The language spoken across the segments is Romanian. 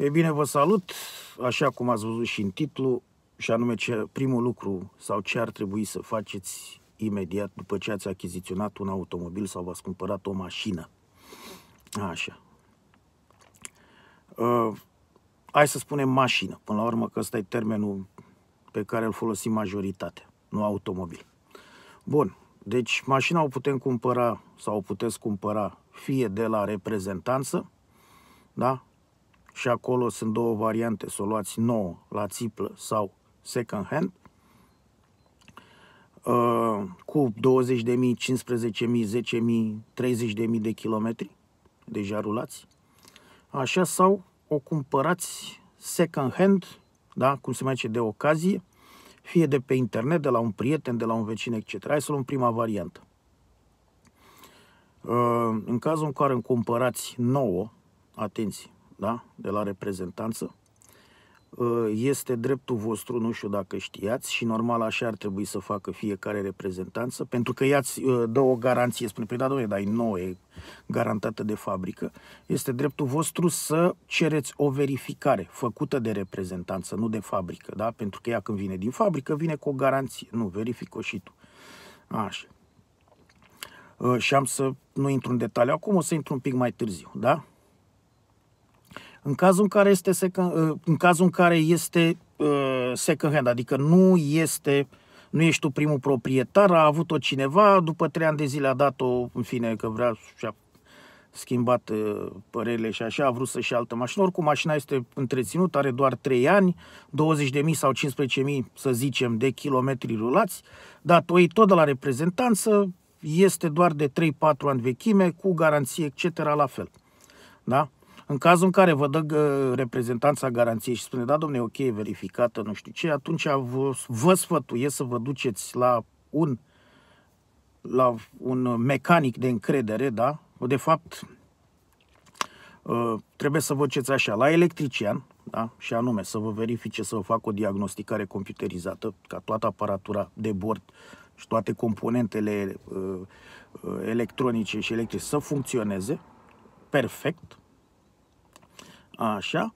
E bine, vă salut, așa cum ați văzut și în titlu, și anume ce, primul lucru sau ce ar trebui să faceți imediat după ce ați achiziționat un automobil sau v-ați cumpărat o mașină. Așa. Uh, hai să spunem mașină, până la urmă că ăsta e termenul pe care îl folosim majoritatea, nu automobil. Bun, deci mașina o putem cumpăra sau o puteți cumpăra fie de la reprezentanță, da? și acolo sunt două variante, să o luați nouă, la țiplă sau second hand, uh, cu 20.000, 15.000, 10.000, 30.000 de kilometri deja rulați, așa sau o cumpărați second hand, da, cum se mai zice, de ocazie, fie de pe internet, de la un prieten, de la un vecin, etc. Hai să luăm prima variantă. Uh, în cazul în care îmi cumpărați nouă, atenție, da? de la reprezentanță. Ă, este dreptul vostru, nu știu dacă știați, și normal așa ar trebui să facă fiecare reprezentanță, pentru că ea-ți ă, dă o garanție, spune, păi da, doamne, dar e nouă, e garantată de fabrică. Este dreptul vostru să cereți o verificare făcută de reprezentanță, nu de fabrică, da? Pentru că ea când vine din fabrică, vine cu o garanție. Nu, verifică și tu. Așa ă, și am să nu intru în detaliu acum, o să intru un pic mai târziu, da? În cazul în care este second, uh, în cazul în care este uh, second hand, adică nu este nu ești tu primul proprietar, a avut-o cineva, după trei ani de zile a dat-o, în fine, că vrea și-a schimbat uh, părerile și așa, a vrut să-și altă mașină. Oricum, mașina este întreținută, are doar 3 ani, 20.000 sau 15.000, să zicem, de kilometri rulați, dar o tot de la reprezentanță, este doar de 3-4 ani vechime, cu garanție, etc., la fel. Da? În cazul în care vă dă reprezentanța garanției și spune, da, domne, ok, verificată, nu știu ce, atunci vă, vă sfătuiesc să vă duceți la un, la un mecanic de încredere, da? De fapt, ă, trebuie să vă ceți așa, la electrician, da? și anume să vă verifice, să vă facă o diagnosticare computerizată, ca toată aparatura de bord și toate componentele uh, electronice și electrice să funcționeze perfect, Așa.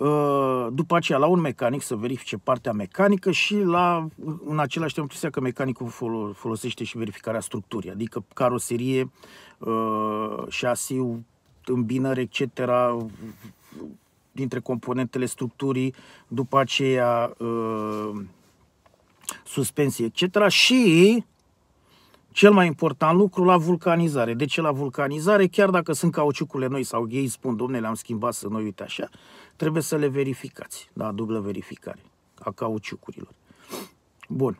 Ă, după aceea la un mecanic să verifice partea mecanică și la, în același timp că mecanicul folosește și verificarea structurii, adică caroserie, ă, șasiu, îmbinări, etc., dintre componentele structurii, după aceea ă, suspensie, etc. Și cel mai important lucru la vulcanizare. De ce la vulcanizare? Chiar dacă sunt cauciucurile noi sau ei spun, domne, le-am schimbat să noi, uite așa, trebuie să le verificați. Da, dublă verificare a cauciucurilor. Bun.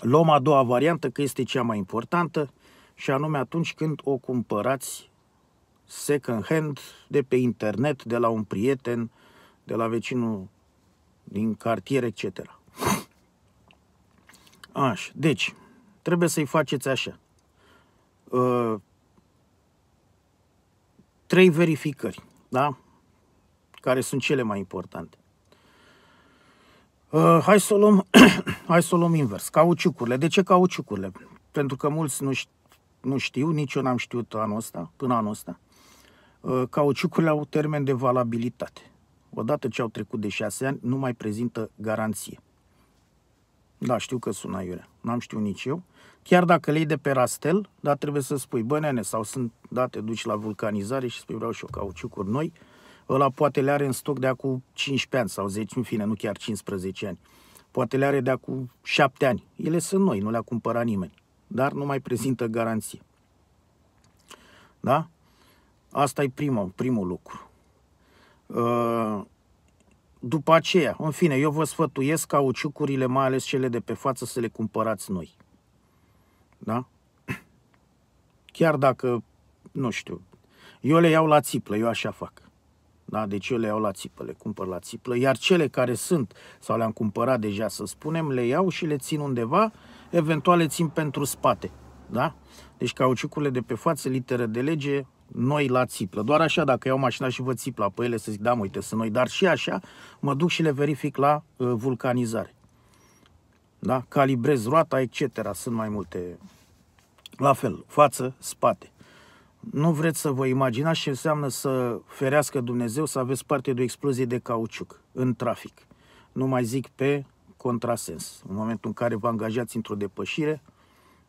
Luăm a doua variantă, că este cea mai importantă, și anume atunci când o cumpărați second hand de pe internet, de la un prieten, de la vecinul din cartier, etc. Așa, deci, trebuie să-i faceți așa. Uh, trei verificări, da? Care sunt cele mai importante. Uh, hai, să o luăm, hai să o luăm invers. Cauciucurile. De ce cauciucurile? Pentru că mulți nu, știu, nu știu, nici eu n-am știut anul ăsta, până anul ăsta. Uh, cauciucurile au termen de valabilitate. Odată ce au trecut de șase ani, nu mai prezintă garanție. Da, știu că sună iurea. N-am știut nici eu. Chiar dacă le de pe rastel, dar trebuie să spui, bă, nene, sau sunt, da, te duci la vulcanizare și spui, vreau și eu cauciucuri noi, ăla poate le are în stoc de acum 15 ani sau 10, în fine, nu chiar 15 ani. Poate le are de acum 7 ani. Ele sunt noi, nu le-a cumpărat nimeni. Dar nu mai prezintă garanție. Da? Asta e primul, primul lucru. Uh, după aceea, în fine, eu vă sfătuiesc cauciucurile, mai ales cele de pe față, să le cumpărați noi. Da? Chiar dacă, nu știu, eu le iau la țiplă, eu așa fac. Da? Deci eu le iau la țiplă, le cumpăr la țiplă, iar cele care sunt sau le-am cumpărat deja, să spunem, le iau și le țin undeva, eventual le țin pentru spate. Da? Deci cauciucurile de pe față, literă de lege, noi la țiplă. Doar așa, dacă iau mașina și văd țipla pe ele, să zic, da, uite, sunt noi. Dar și așa mă duc și le verific la uh, vulcanizare. Da? Calibrez roata, etc. Sunt mai multe. La fel, față, spate. Nu vreți să vă imaginați ce înseamnă să ferească Dumnezeu să aveți parte de o explozie de cauciuc în trafic. Nu mai zic pe contrasens. În momentul în care vă angajați într-o depășire,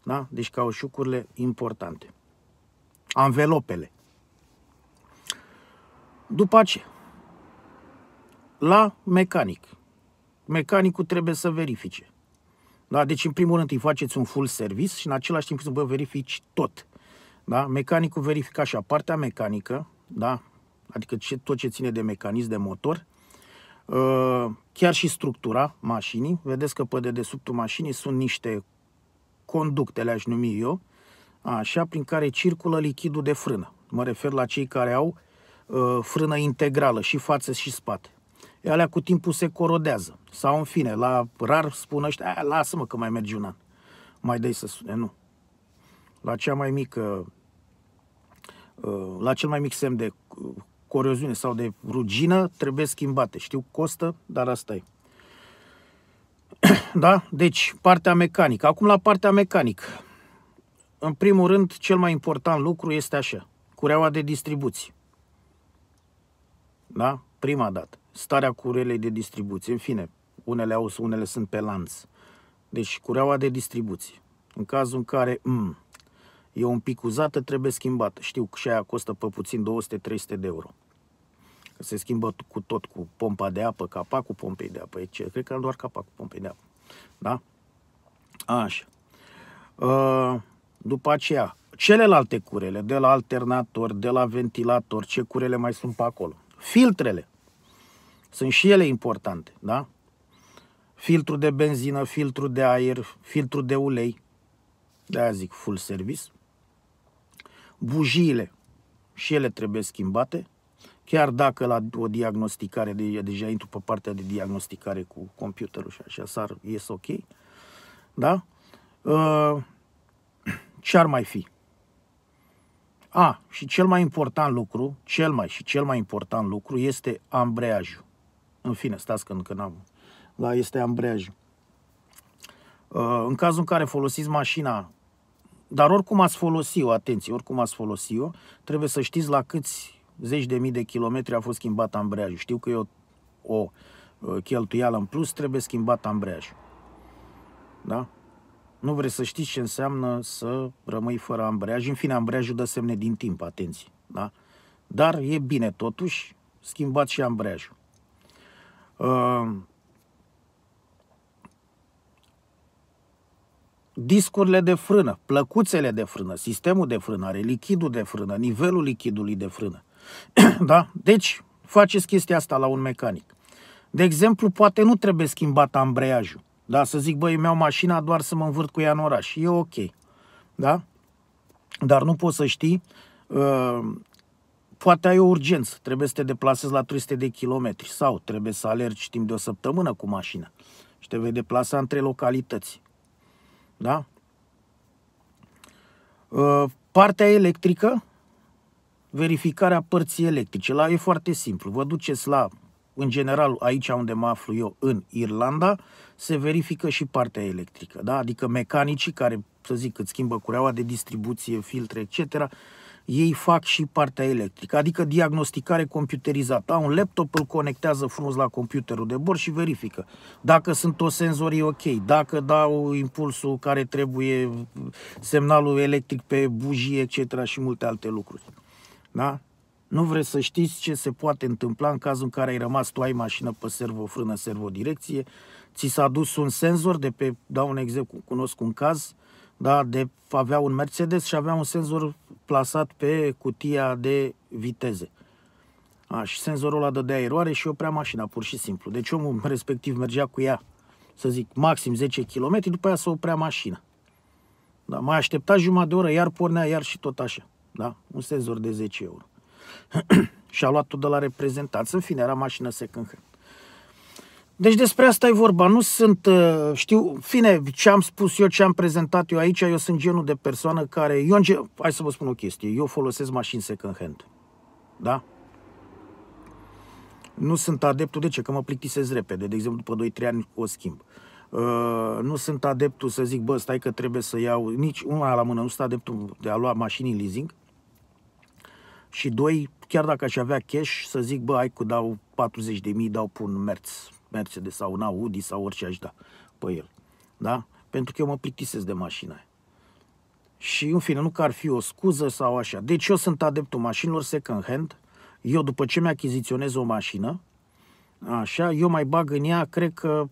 da? deci cauciucurile importante anvelopele. După aceea, la mecanic. Mecanicul trebuie să verifice. Da? Deci, în primul rând, îi faceți un full service și în același timp vă verifici tot. Da? Mecanicul verifică așa partea mecanică, da? adică ce, tot ce ține de mecanism de motor, ă, chiar și structura mașinii. Vedeți că pe dedesubtul mașinii sunt niște conducte, le-aș numi eu, așa, prin care circulă lichidul de frână. Mă refer la cei care au uh, frână integrală și față și spate. E alea cu timpul se corodează. Sau, în fine, la rar spun ăștia, lasă-mă că mai mergi un an. Mai dai să sune. Nu. La cea mai mică, uh, la cel mai mic semn de uh, corioziune sau de rugină, trebuie schimbate. Știu, costă, dar asta e. da? Deci, partea mecanică. Acum la partea mecanică. În primul rând, cel mai important lucru este așa, cureaua de distribuție. Da? Prima dată. Starea curelei de distribuție. În fine, unele au, unele sunt pe lanț. Deci, cureaua de distribuție. În cazul în care m, mm, e un pic uzată, trebuie schimbată. Știu că și aia costă pe puțin 200-300 de euro. Că se schimbă cu tot, cu pompa de apă, capacul pompei de apă, etc. Cred că doar capacul pompei de apă. Da? Așa. Uh, după aceea, celelalte curele, de la alternator, de la ventilator, ce curele mai sunt pe acolo. Filtrele. Sunt și ele importante, da? Filtru de benzină, filtru de aer, filtru de ulei. De aia zic full service. Bujiile. Și ele trebuie schimbate. Chiar dacă la o diagnosticare, de, deja intru pe partea de diagnosticare cu computerul și așa, s-ar, ies ok. Da? Uh, ce ar mai fi? A, și cel mai important lucru, cel mai și cel mai important lucru este ambreiajul. În fine, stați că încă n-am, dar este ambreiajul. Uh, în cazul în care folosiți mașina, dar oricum ați folosit-o, atenție, oricum ați folosit-o, trebuie să știți la câți zeci de mii de kilometri a fost schimbat ambreiajul. Știu că e o, o uh, cheltuială în plus, trebuie schimbat ambreiajul. Da? nu vrei să știți ce înseamnă să rămâi fără ambreaj. În fine, ambreajul dă semne din timp, atenție. Da? Dar e bine, totuși, schimbat și ambreajul. Uh, discurile de frână, plăcuțele de frână, sistemul de frânare, lichidul de frână, nivelul lichidului de frână. da? Deci, faceți chestia asta la un mecanic. De exemplu, poate nu trebuie schimbat ambreiajul da? Să zic, băi, mi-au mașina doar să mă învârt cu ea în oraș. E ok. Da? Dar nu poți să știi, uh, poate ai o urgență, trebuie să te deplasezi la 300 de kilometri sau trebuie să alergi timp de o săptămână cu mașina și te vei deplasa între localități. Da? Uh, partea electrică, verificarea părții electrice. La e foarte simplu. Vă duceți la în general aici unde mă aflu eu, în Irlanda, se verifică și partea electrică, da? adică mecanicii care, să zic, îți schimbă cureaua de distribuție, filtre, etc., ei fac și partea electrică, adică diagnosticare computerizată. Au un laptop, îl conectează frumos la computerul de bord și verifică dacă sunt toți senzorii ok, dacă dau impulsul care trebuie, semnalul electric pe bujie, etc. și multe alte lucruri. Da? Nu vreți să știți ce se poate întâmpla în cazul în care ai rămas tu ai mașină pe servo, frână, servo, direcție, ți s-a dus un senzor de pe, dau un exemplu, cunosc un caz, da, de avea un Mercedes și avea un senzor plasat pe cutia de viteze. A, și senzorul ăla dădea eroare și oprea mașina, pur și simplu. Deci omul respectiv mergea cu ea, să zic, maxim 10 km, după aia să oprea mașina. Da, mai aștepta jumătate de oră, iar pornea, iar și tot așa. Da? Un senzor de 10 euro. și a luat-o de la reprezentanță, În fine, era mașină second hand. Deci despre asta e vorba. Nu sunt, uh, știu, fine, ce am spus eu, ce am prezentat eu aici, eu sunt genul de persoană care, eu, hai să vă spun o chestie, eu folosesc mașini second hand. Da? Nu sunt adeptul, de ce? Că mă plictisez repede. De exemplu, după 2-3 ani o schimb. Uh, nu sunt adeptul să zic, bă, stai că trebuie să iau, nici una la mână, nu sunt adeptul de a lua mașini în leasing. Și doi, chiar dacă aș avea cash, să zic, bă, ai cu dau 40 de mii, dau pun merț, Mercedes sau un Audi sau orice aș da pe el. Da? Pentru că eu mă plictisesc de mașina aia. Și în fine, nu că ar fi o scuză sau așa. Deci eu sunt adeptul mașinilor second hand. Eu după ce mi-achiziționez o mașină, așa, eu mai bag în ea, cred că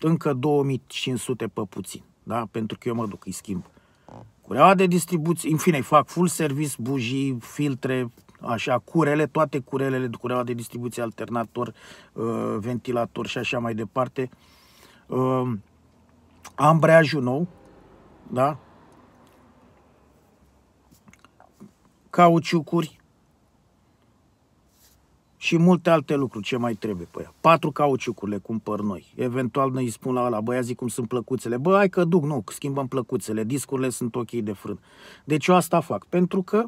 încă 2500 pe puțin. Da? Pentru că eu mă duc, îi schimb cureaua de distribuție, în fine, fac full service, bujii, filtre, așa, curele, toate curelele de cureaua de distribuție, alternator, uh, ventilator și așa mai departe. Uh, Ambreajul nou, da? Cauciucuri, și multe alte lucruri ce mai trebuie pe ea. Patru cauciucuri le cumpăr noi. Eventual ne spun la ăla, băia zic cum sunt plăcuțele. Bă, hai că duc, nu, schimbăm plăcuțele, discurile sunt ok de frân. Deci eu asta fac, pentru că,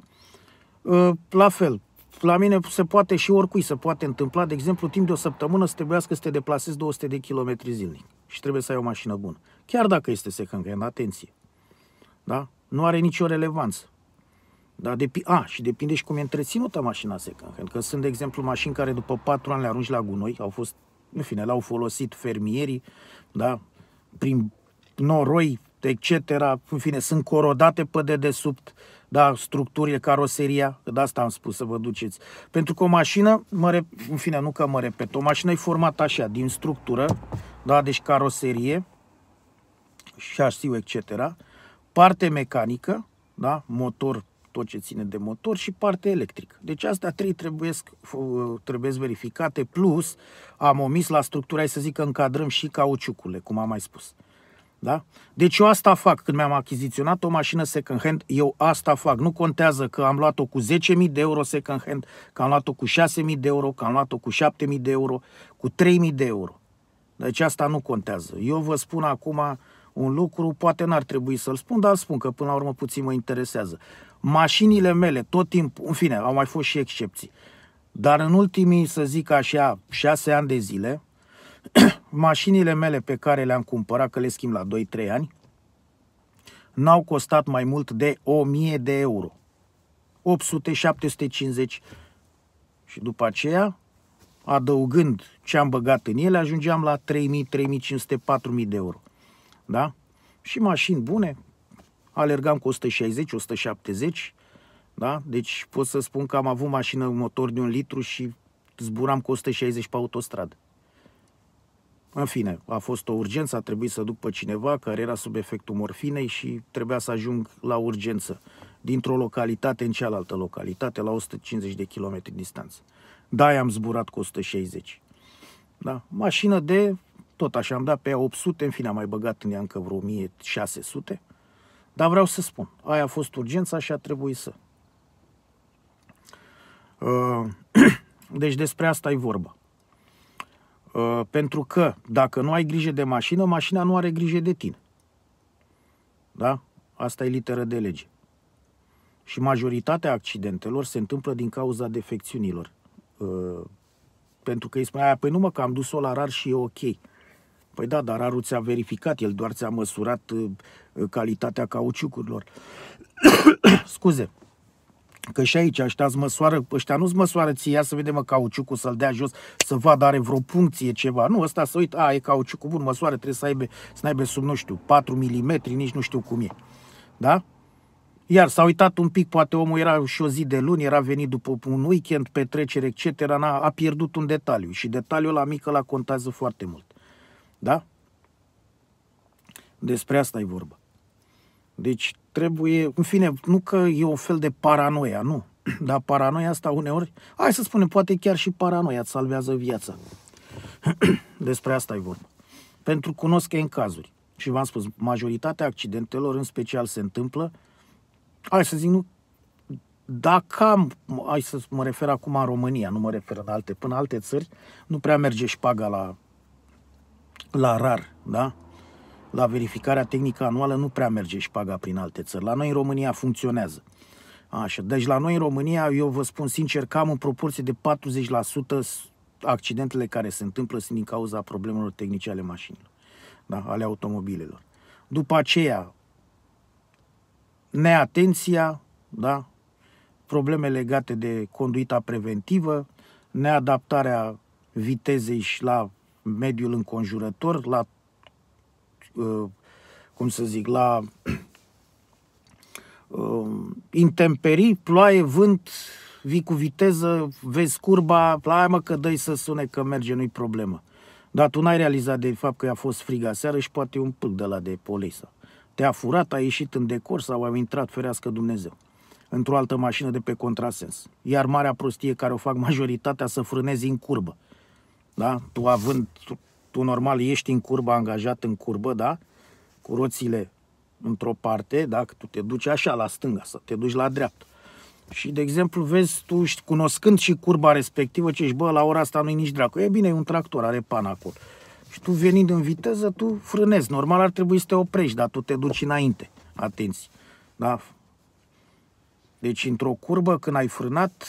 ă, la fel, la mine se poate și oricui se poate întâmpla, de exemplu, timp de o săptămână să trebuiască să te deplasezi 200 de kilometri zilnic și trebuie să ai o mașină bună. Chiar dacă este second hand, atenție. Da? Nu are nicio relevanță. Da, de, a, și depinde și cum e întreținută mașina second Că sunt, de exemplu, mașini care după 4 ani le arunci la gunoi, au fost, în fine, l-au folosit fermierii, da, prin noroi, etc. În fine, sunt corodate pe dedesubt, da, structurile, caroseria, de asta am spus să vă duceți. Pentru că o mașină, mă re- în fine, nu că mă repet, o mașină e formată așa, din structură, da, deci caroserie, șasiu, etc., parte mecanică, da, motor, tot ce ține de motor și parte electrică. Deci astea trei trebuie, trebuie verificate, plus am omis la structura, hai să zic că încadrăm și cauciucurile, cum am mai spus. Da? Deci eu asta fac când mi-am achiziționat o mașină second hand, eu asta fac. Nu contează că am luat-o cu 10.000 de euro second hand, că am luat-o cu 6.000 de euro, că am luat-o cu 7.000 de euro, cu 3.000 de euro. Deci asta nu contează. Eu vă spun acum un lucru, poate n-ar trebui să-l spun, dar îl spun că până la urmă puțin mă interesează. Mașinile mele, tot timpul, în fine, au mai fost și excepții, dar în ultimii, să zic așa, șase ani de zile, mașinile mele pe care le-am cumpărat, că le schimb la 2-3 ani, n-au costat mai mult de 1000 de euro. 800, 750 și după aceea, adăugând ce am băgat în ele, ajungeam la 3000, 3500, 4000 de euro da? Și mașini bune, alergam cu 160-170, da? Deci pot să spun că am avut mașină motor de un litru și zburam cu 160 pe autostradă. În fine, a fost o urgență, a trebuit să duc pe cineva care era sub efectul morfinei și trebuia să ajung la urgență dintr-o localitate în cealaltă localitate, la 150 de km distanță. Da, am zburat cu 160. Da? Mașină de tot așa am dat pe ea 800, în fine am mai băgat în ea încă vreo 1600. Dar vreau să spun, aia a fost urgența și a trebuit să. Uh, deci despre asta e vorba. Uh, pentru că dacă nu ai grijă de mașină, mașina nu are grijă de tine. Da? Asta e literă de lege. Și majoritatea accidentelor se întâmplă din cauza defecțiunilor. Uh, pentru că îi spunea, păi nu mă, că am dus-o la rar și e ok. Păi da, dar aru ți-a verificat, el doar ți-a măsurat uh, uh, calitatea cauciucurilor. Scuze. Că și aici ăștia îți măsoară, ăștia nu-ți măsoară ție, ia să vedem mă, cauciucul, să-l dea jos, să vadă are vreo funcție ceva. Nu, ăsta să uit, a, e cauciucul bun, măsoară, trebuie să aibă, să aibă sub, nu știu, 4 mm, nici nu știu cum e. Da? Iar s-a uitat un pic, poate omul era și o zi de luni, era venit după un weekend, petrecere, etc., a a pierdut un detaliu și detaliul la mică la contează foarte mult. Da? Despre asta e vorba. Deci trebuie, în fine, nu că e un fel de paranoia, nu. Dar paranoia asta uneori, hai să spunem, poate chiar și paranoia îți salvează viața. Despre asta e vorba. Pentru cunosc că e în cazuri. Și v-am spus, majoritatea accidentelor în special se întâmplă, hai să zic, nu, dacă am, hai să mă refer acum în România, nu mă refer în alte, până alte țări, nu prea merge șpaga la la rar, da? La verificarea tehnică anuală nu prea merge șpaga prin alte țări. La noi în România funcționează. Așa, deci la noi în România, eu vă spun sincer, cam în proporție de 40% accidentele care se întâmplă sunt din cauza problemelor tehnice ale mașinilor, da? ale automobilelor. După aceea, neatenția, da? probleme legate de conduita preventivă, neadaptarea vitezei și la mediul înconjurător, la, uh, cum să zic, la uh, intemperii, ploaie, vânt, vii cu viteză, vezi curba, la mă că dai să sune că merge, nu-i problemă. Dar tu n-ai realizat de fapt că a fost frig seară și poate un pâlc de la de polisa. Te-a furat, a ieșit în decor sau a intrat, ferească Dumnezeu, într-o altă mașină de pe contrasens. Iar marea prostie care o fac majoritatea să frânezi în curbă da? Tu având, tu, tu normal ești în curbă, angajat în curbă, da? Cu roțile într-o parte, dacă tu te duci așa la stânga, să te duci la dreapta. Și, de exemplu, vezi tu, cunoscând și curba respectivă, ce ești, bă, la ora asta nu-i nici dracu. E bine, e un tractor, are pan acolo. Și tu venind în viteză, tu frânezi. Normal ar trebui să te oprești, dar tu te duci înainte. Atenție. Da? Deci, într-o curbă, când ai frânat,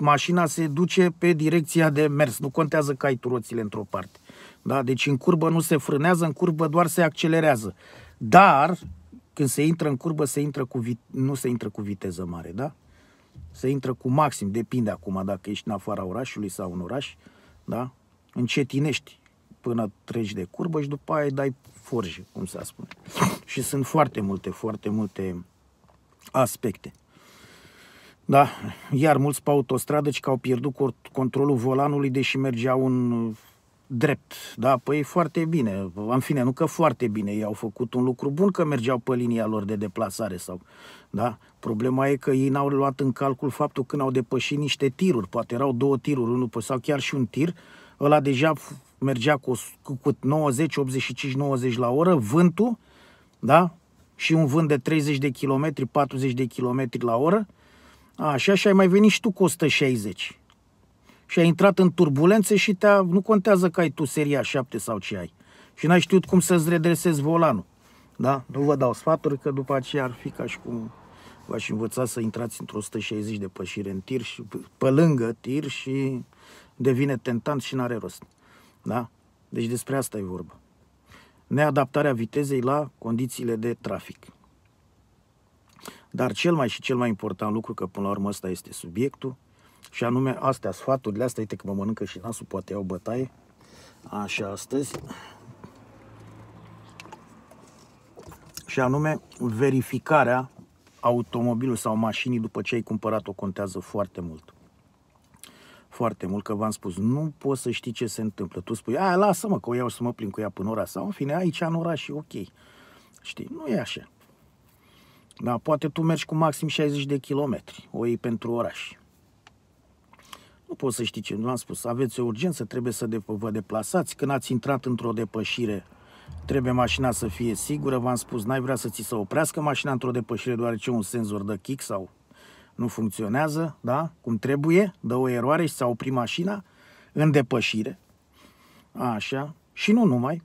mașina se duce pe direcția de mers. Nu contează că ai tu roțile într-o parte. Da? Deci în curbă nu se frânează, în curbă doar se accelerează. Dar când se intră în curbă, se intră cu vit- nu se intră cu viteză mare, da? Se intră cu maxim, depinde acum dacă ești în afara orașului sau în oraș, da? Încetinești până treci de curbă și după aia dai forje, cum se spune. și sunt foarte multe, foarte multe aspecte. Da, iar mulți pe autostradă că au pierdut controlul volanului, deși mergeau în uh, drept. Da, păi foarte bine. În fine, nu că foarte bine. Ei au făcut un lucru bun că mergeau pe linia lor de deplasare sau... Da? Problema e că ei n-au luat în calcul faptul când au depășit niște tiruri. Poate erau două tiruri, unul sau chiar și un tir. Ăla deja mergea cu, cu 90, 85, 90 la oră. Vântul, da? Și un vânt de 30 de km, 40 de km la oră Așa și ai mai venit și tu cu 160. Și ai intrat în turbulențe și te nu contează că ai tu seria 7 sau ce ai. Și n-ai știut cum să-ți redresezi volanul. Da? Nu vă dau sfaturi că după aceea ar fi ca și cum v-aș învăța să intrați într-o 160 de pășire în tir și pe lângă tir și devine tentant și n-are rost. Da? Deci despre asta e vorba. Neadaptarea vitezei la condițiile de trafic. Dar cel mai și cel mai important lucru, că până la urmă ăsta este subiectul, și anume astea, sfaturile astea, uite că mă mănâncă și nasul, poate iau bătaie, așa astăzi, și anume verificarea automobilului sau mașinii după ce ai cumpărat-o contează foarte mult. Foarte mult, că v-am spus, nu poți să știi ce se întâmplă. Tu spui, aia lasă-mă că o iau să mă plin cu ea până ora sau în fine, aici în oraș și ok. Știi, nu e așa. Da, poate tu mergi cu maxim 60 de kilometri, o iei pentru oraș. Nu poți să știi ce, nu am spus, aveți o urgență, trebuie să vă deplasați, când ați intrat într-o depășire, trebuie mașina să fie sigură, v-am spus, n-ai vrea să ți se oprească mașina într-o depășire deoarece un senzor de kick sau nu funcționează, da, cum trebuie, dă o eroare și s-a oprit mașina în depășire, așa, și nu numai,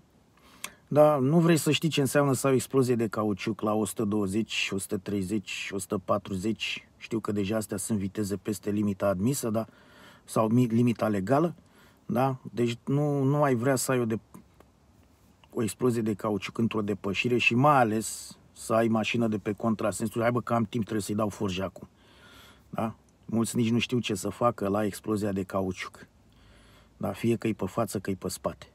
dar nu vrei să știi ce înseamnă să ai o explozie de cauciuc la 120, 130, 140. Știu că deja astea sunt viteze peste limita admisă, da? sau limita legală. Da? Deci nu, nu ai vrea să ai o, de, o explozie de cauciuc într-o depășire și mai ales să ai mașină de pe contrasensul. Aibă bă, că am timp, trebuie să-i dau forja acum. Da? Mulți nici nu știu ce să facă la explozia de cauciuc. Da? Fie că-i pe față, că-i pe spate.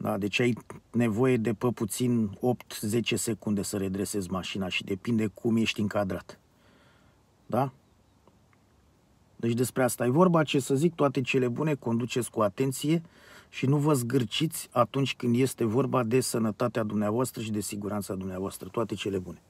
Da? Deci ai nevoie de pe puțin 8-10 secunde să redresezi mașina și depinde cum ești încadrat. Da? Deci despre asta e vorba, ce să zic, toate cele bune conduceți cu atenție și nu vă zgârciți atunci când este vorba de sănătatea dumneavoastră și de siguranța dumneavoastră. Toate cele bune.